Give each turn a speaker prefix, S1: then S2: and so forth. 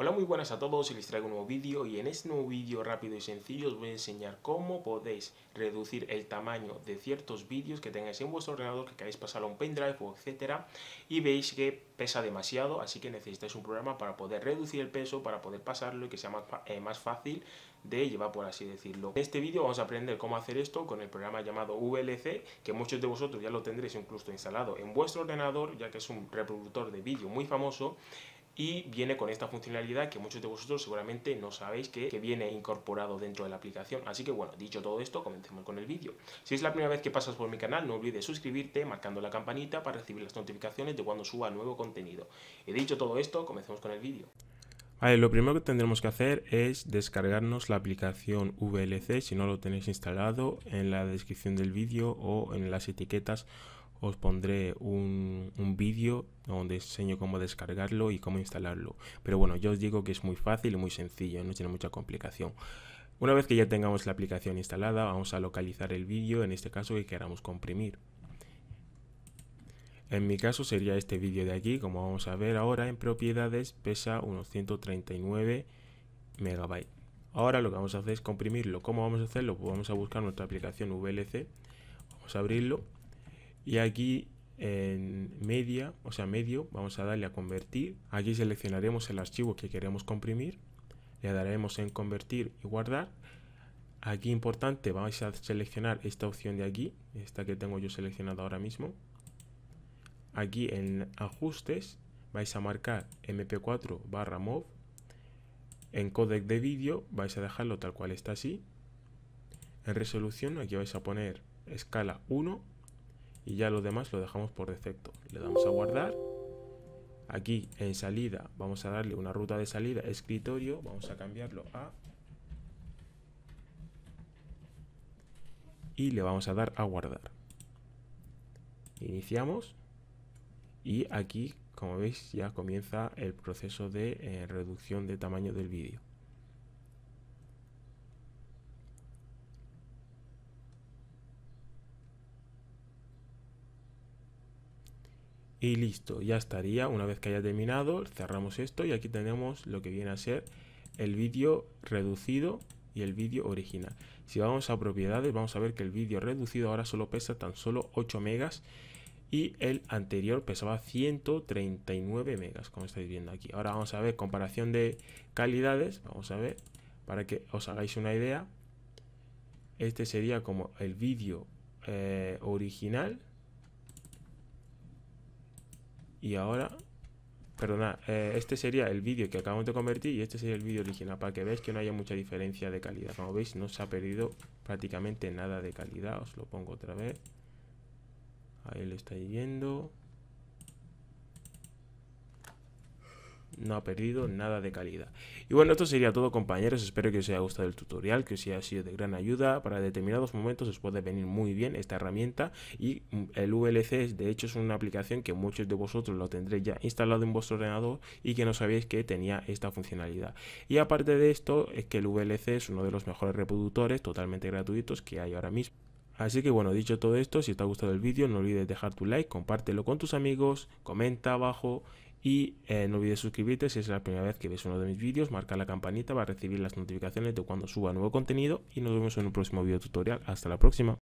S1: Hola muy buenas a todos y les traigo un nuevo vídeo y en este nuevo vídeo rápido y sencillo os voy a enseñar cómo podéis reducir el tamaño de ciertos vídeos que tengáis en vuestro ordenador que queráis pasar a un pendrive o etcétera y veis que pesa demasiado así que necesitáis un programa para poder reducir el peso para poder pasarlo y que sea más, eh, más fácil de llevar por así decirlo. En este vídeo vamos a aprender cómo hacer esto con el programa llamado VLC que muchos de vosotros ya lo tendréis incluso instalado en vuestro ordenador ya que es un reproductor de vídeo muy famoso y viene con esta funcionalidad que muchos de vosotros seguramente no sabéis que, viene incorporado dentro de la aplicación. Así que bueno, dicho todo esto, comencemos con el vídeo. Si es la primera vez que pasas por mi canal, no olvides suscribirte marcando la campanita para recibir las notificaciones de cuando suba nuevo contenido. Y dicho todo esto, comencemos con el vídeo. lo primero que tendremos que hacer es descargarnos la aplicación VLC si no lo tenéis instalado en la descripción del vídeo o en las etiquetas os pondré un, vídeo donde enseño cómo descargarlo y cómo instalarlo. Pero bueno, yo os digo que es muy fácil y muy sencillo, no tiene mucha complicación. Una vez que ya tengamos la aplicación instalada, vamos a localizar el vídeo, en este caso que queramos comprimir. En mi caso sería este vídeo de aquí, como vamos a ver ahora en propiedades pesa unos 139 megabytes. Ahora lo que vamos a hacer es comprimirlo. ¿Cómo vamos a hacerlo? Pues vamos a buscar nuestra aplicación VLC, vamos a abrirlo y aquí en media, o sea medio, vamos a darle a convertir. Aquí seleccionaremos el archivo que queremos comprimir, le daremos en convertir y guardar. Aquí importante, vais a seleccionar esta opción de aquí, esta que tengo yo seleccionada ahora mismo. Aquí en ajustes vais a marcar mp4 barra mov. En codec de vídeo vais a dejarlo tal cual está así. En resolución aquí vais a poner escala 1 y ya lo demás lo dejamos por defecto. Le damos a guardar. Aquí en salida vamos a darle una ruta de salida, escritorio, vamos a cambiarlo a... Y le vamos a dar a guardar. Iniciamos y aquí, como veis, ya comienza el proceso de eh, reducción de tamaño del vídeo. y listo, ya estaría. Una vez que haya terminado, cerramos esto y aquí tenemos lo que viene a ser el vídeo reducido y el vídeo original. Si vamos a propiedades, vamos a ver que el vídeo reducido ahora solo pesa tan solo 8 megas y el anterior pesaba 139 megas, como estáis viendo aquí. Ahora vamos a ver comparación de calidades, vamos a ver, para que os hagáis una idea. Este sería como el vídeo eh, original, y ahora, perdona, eh, este sería el vídeo que acabamos de convertir y este sería el vídeo original, para que veáis que no haya mucha diferencia de calidad. Como veis, no se ha perdido prácticamente nada de calidad. Os lo pongo otra vez. Ahí lo estáis viendo. no ha perdido nada de calidad. Y bueno, esto sería todo compañeros, espero que os haya gustado el tutorial, que os haya sido de gran ayuda, para determinados momentos os puede venir muy bien esta herramienta y mm, el VLC de hecho es una aplicación que muchos de vosotros lo tendréis ya instalado en vuestro ordenador y que no sabéis que tenía esta funcionalidad. Y aparte de esto, es que el VLC es uno de los mejores reproductores totalmente gratuitos que hay ahora mismo. Así que bueno, dicho todo esto, si te ha gustado el vídeo no olvides dejar tu like, compártelo con tus amigos, comenta abajo y eh, no olvides suscribirte si es la primera vez que ves uno de mis vídeos, marca la campanita para recibir las notificaciones de cuando suba nuevo contenido y nos vemos en un próximo video tutorial. Hasta la próxima.